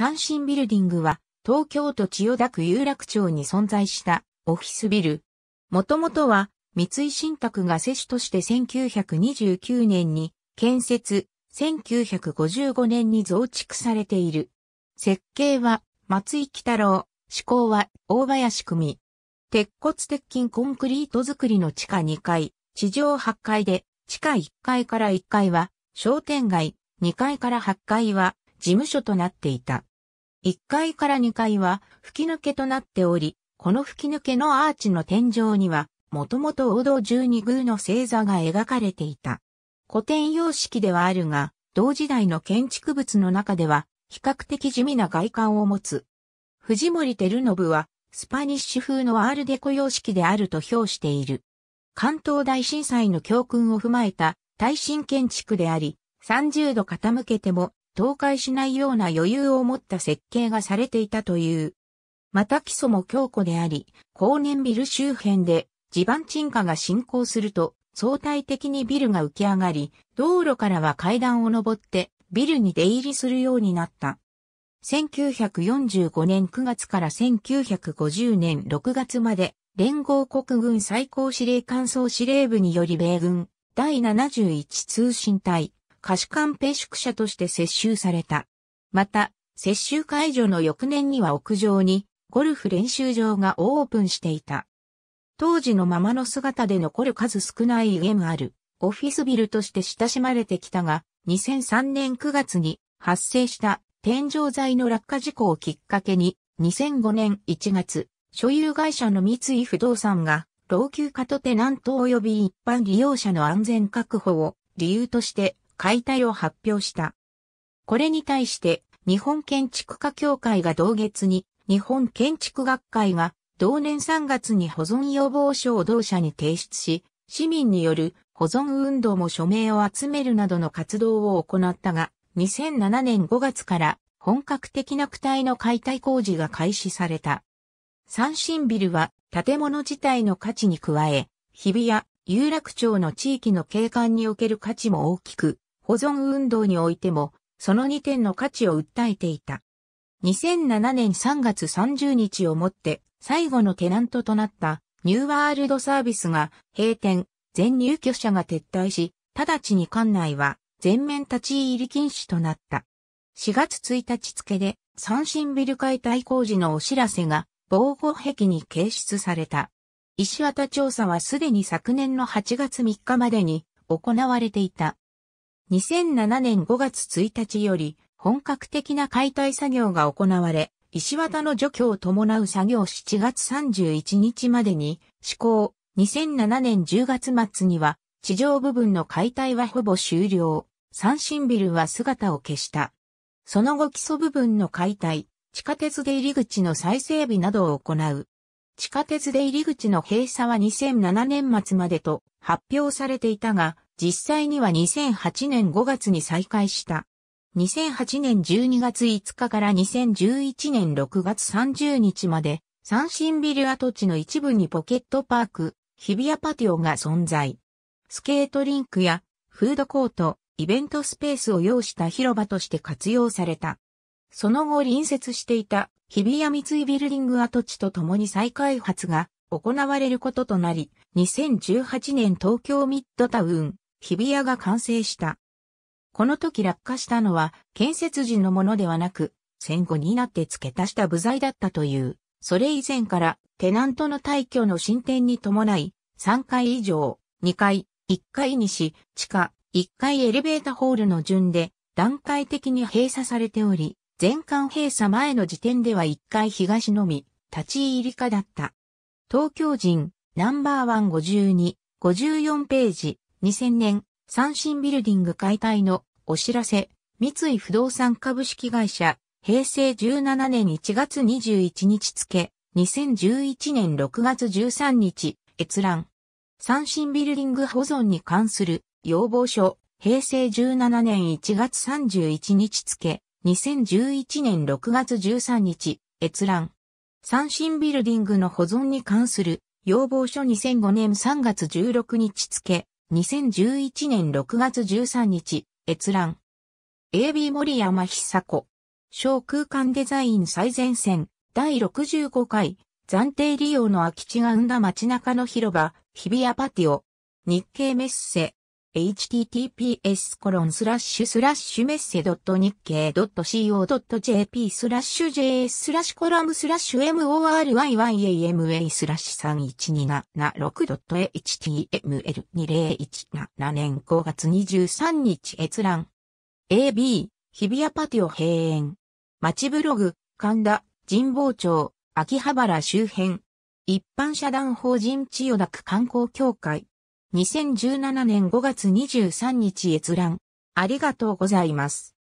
三振ビルディングは東京都千代田区有楽町に存在したオフィスビル。もともとは三井信託が接種として1929年に建設、1955年に増築されている。設計は松井北郎、施工は大林組。鉄骨鉄筋コンクリート造りの地下2階、地上8階で、地下1階から1階は商店街、2階から8階は事務所となっていた。1階から2階は吹き抜けとなっており、この吹き抜けのアーチの天井には、もともと王道十二宮の星座が描かれていた。古典様式ではあるが、同時代の建築物の中では、比較的地味な外観を持つ。藤森照信は、スパニッシュ風のアールデコ様式であると評している。関東大震災の教訓を踏まえた耐震建築であり、30度傾けても倒壊しないような余裕を持った設計がされていたという。また基礎も強固であり、後年ビル周辺で地盤沈下が進行すると相対的にビルが浮き上がり、道路からは階段を登ってビルに出入りするようになった。1945年9月から1950年6月まで連合国軍最高司令官総司令部により米軍第71通信隊可視官ペ宿舎として接収された。また、接収解除の翌年には屋上にゴルフ練習場がオープンしていた。当時のままの姿で残る数少ない家もあるオフィスビルとして親しまれてきたが、2003年9月に発生した天井材の落下事故をきっかけに、2005年1月、所有会社の三井不動産が老朽化とテナント及び一般利用者の安全確保を理由として解体を発表した。これに対して日本建築家協会が同月に日本建築学会が同年3月に保存要望書を同社に提出し、市民による保存運動も署名を集めるなどの活動を行ったが、2007年5月から本格的な躯体の解体工事が開始された。三新ビルは建物自体の価値に加え、日比谷、有楽町の地域の景観における価値も大きく保存運動においても、その2点の価値を訴えていた。2007年3月30日をもって最後のテナントとなったニューワールドサービスが閉店、全入居者が撤退し、直ちに館内は全面立ち入り禁止となった。4月1日付で三振ビル解体工事のお知らせが防護壁に掲出された。石綿調査はすでに昨年の8月3日までに行われていた。2007年5月1日より本格的な解体作業が行われ、石綿の除去を伴う作業7月31日までに施行、2007年10月末には地上部分の解体はほぼ終了、三振ビルは姿を消した。その後基礎部分の解体、地下鉄出入り口の再整備などを行う。地下鉄出入り口の閉鎖は2007年末までと発表されていたが、実際には2008年5月に再開した。2008年12月5日から2011年6月30日まで、三振ビル跡地の一部にポケットパーク、日比谷パティオが存在。スケートリンクやフードコート、イベントスペースを要した広場として活用された。その後隣接していた日比谷三井ビルディング跡地と共に再開発が行われることとなり、2018年東京ミッドタウン日比谷が完成した。この時落下したのは建設時のものではなく、戦後になって付け足した部材だったという、それ以前からテナントの退去の進展に伴い、3階以上、2階、1階にし、地下、1階エレベータホールの順で段階的に閉鎖されており、全館閉鎖前の時点では1階東のみ、立ち入り化だった。東京人、ナンバーワン52、54ページ、2000年、三振ビルディング解体のお知らせ、三井不動産株式会社、平成17年1月21日付、2011年6月13日、閲覧。三振ビルディング保存に関する要望書、平成17年1月31日付、2011年6月13日、閲覧。三振ビルディングの保存に関する要望書2005年3月16日付、2011年6月13日、閲覧。AB 森山久子。小空間デザイン最前線、第65回、暫定利用の空き地が生んだ街中の広場、日比谷パティオ。日経メッセ。https コロンスラッシュスラッシュメッセドット日経ドット CO.jp スラッシュ JS スラッシュコラムスラッシュ MORYYAMA スラッシュ312776ドット HTML2017 年5月23日閲覧 AB 日比谷パティオ閉園街ブログ神田神保町秋葉原周辺一般社団法人千代田区観光協会2017年5月23日閲覧。ありがとうございます。